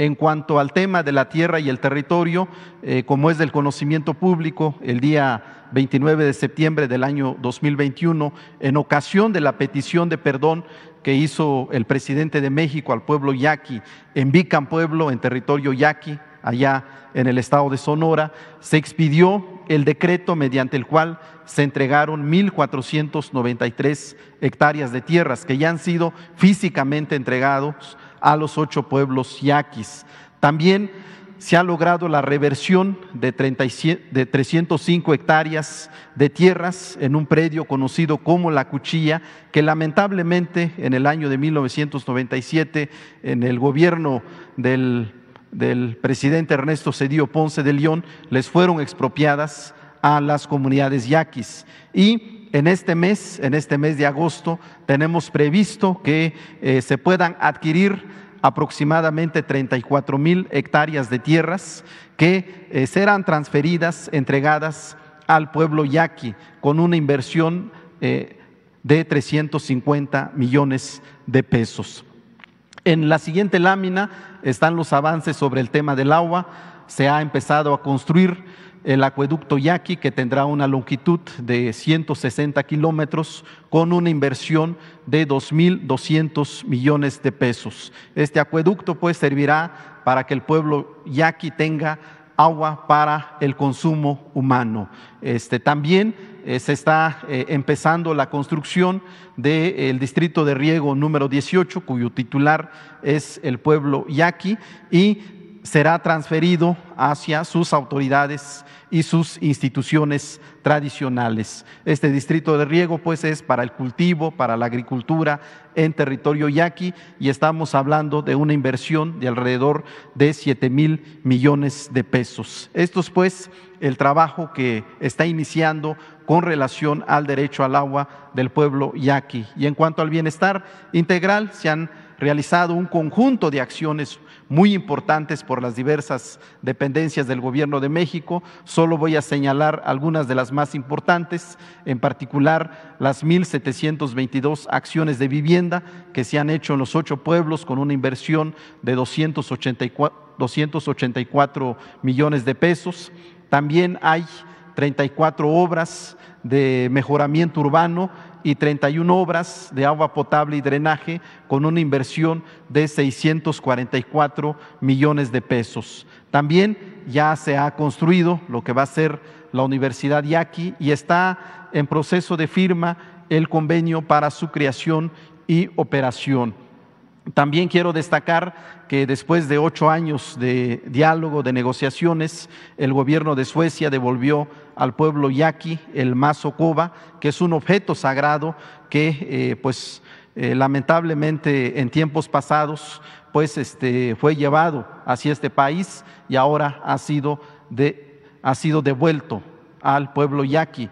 en cuanto al tema de la tierra y el territorio, eh, como es del conocimiento público, el día 29 de septiembre del año 2021, en ocasión de la petición de perdón que hizo el presidente de México al pueblo yaqui en Vican Pueblo, en territorio yaqui, allá en el estado de Sonora, se expidió el decreto mediante el cual se entregaron 1.493 hectáreas de tierras que ya han sido físicamente entregados a los ocho pueblos yaquis. También se ha logrado la reversión de, 37, de 305 hectáreas de tierras en un predio conocido como La Cuchilla, que lamentablemente en el año de 1997, en el gobierno del, del presidente Ernesto Cedillo Ponce de León, les fueron expropiadas a las comunidades yaquis. Y en este mes, en este mes de agosto, tenemos previsto que eh, se puedan adquirir aproximadamente 34 mil hectáreas de tierras que eh, serán transferidas, entregadas al pueblo yaqui con una inversión eh, de 350 millones de pesos. En la siguiente lámina están los avances sobre el tema del agua. Se ha empezado a construir el acueducto Yaqui, que tendrá una longitud de 160 kilómetros con una inversión de 2.200 millones de pesos. Este acueducto pues servirá para que el pueblo Yaqui tenga agua para el consumo humano. Este, también eh, se está eh, empezando la construcción del de, distrito de riego número 18, cuyo titular es el pueblo Yaqui, y será transferido hacia sus autoridades y sus instituciones tradicionales. Este distrito de riego pues es para el cultivo, para la agricultura en territorio yaqui y estamos hablando de una inversión de alrededor de 7 mil millones de pesos. Esto es pues el trabajo que está iniciando con relación al derecho al agua del pueblo yaqui. Y en cuanto al bienestar integral, se han realizado un conjunto de acciones muy importantes por las diversas dependencias del Gobierno de México. Solo voy a señalar algunas de las más importantes, en particular las 1.722 acciones de vivienda que se han hecho en los ocho pueblos con una inversión de 284, 284 millones de pesos. También hay 34 obras de mejoramiento urbano y 31 obras de agua potable y drenaje con una inversión de 644 millones de pesos. También ya se ha construido lo que va a ser la Universidad Yaqui y está en proceso de firma el convenio para su creación y operación. También quiero destacar que después de ocho años de diálogo, de negociaciones, el gobierno de Suecia devolvió al pueblo yaqui el mazo cuba que es un objeto sagrado que, eh, pues, eh, lamentablemente en tiempos pasados, pues, este, fue llevado hacia este país y ahora ha sido, de, ha sido devuelto al pueblo yaqui.